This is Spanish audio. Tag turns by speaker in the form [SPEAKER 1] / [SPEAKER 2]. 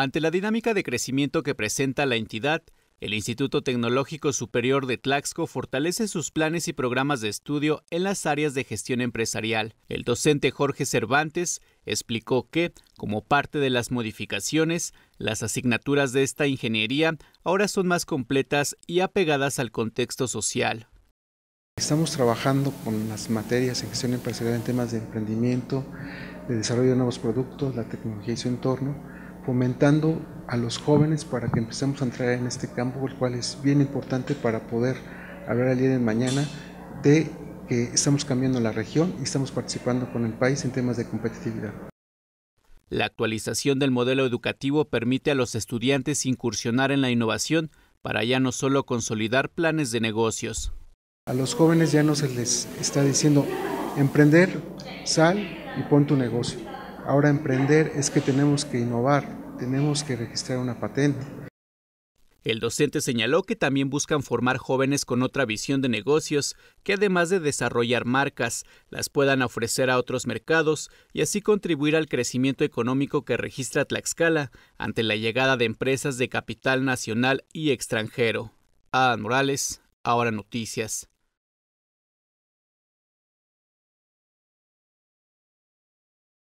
[SPEAKER 1] Ante la dinámica de crecimiento que presenta la entidad, el Instituto Tecnológico Superior de Tlaxco fortalece sus planes y programas de estudio en las áreas de gestión empresarial. El docente Jorge Cervantes explicó que, como parte de las modificaciones, las asignaturas de esta ingeniería ahora son más completas y apegadas al contexto social.
[SPEAKER 2] Estamos trabajando con las materias en gestión empresarial en temas de emprendimiento, de desarrollo de nuevos productos, la tecnología y su entorno fomentando a los jóvenes para que empecemos a entrar en este campo, el cual es bien importante para poder hablar el día de mañana de que estamos cambiando la región y estamos participando con el país en temas de competitividad.
[SPEAKER 1] La actualización del modelo educativo permite a los estudiantes incursionar en la innovación para ya no solo consolidar planes de negocios.
[SPEAKER 2] A los jóvenes ya no se les está diciendo emprender, sal y pon tu negocio. Ahora emprender es que tenemos que innovar, tenemos que registrar una patente.
[SPEAKER 1] El docente señaló que también buscan formar jóvenes con otra visión de negocios, que además de desarrollar marcas, las puedan ofrecer a otros mercados y así contribuir al crecimiento económico que registra Tlaxcala ante la llegada de empresas de capital nacional y extranjero. Adán Morales, ahora noticias.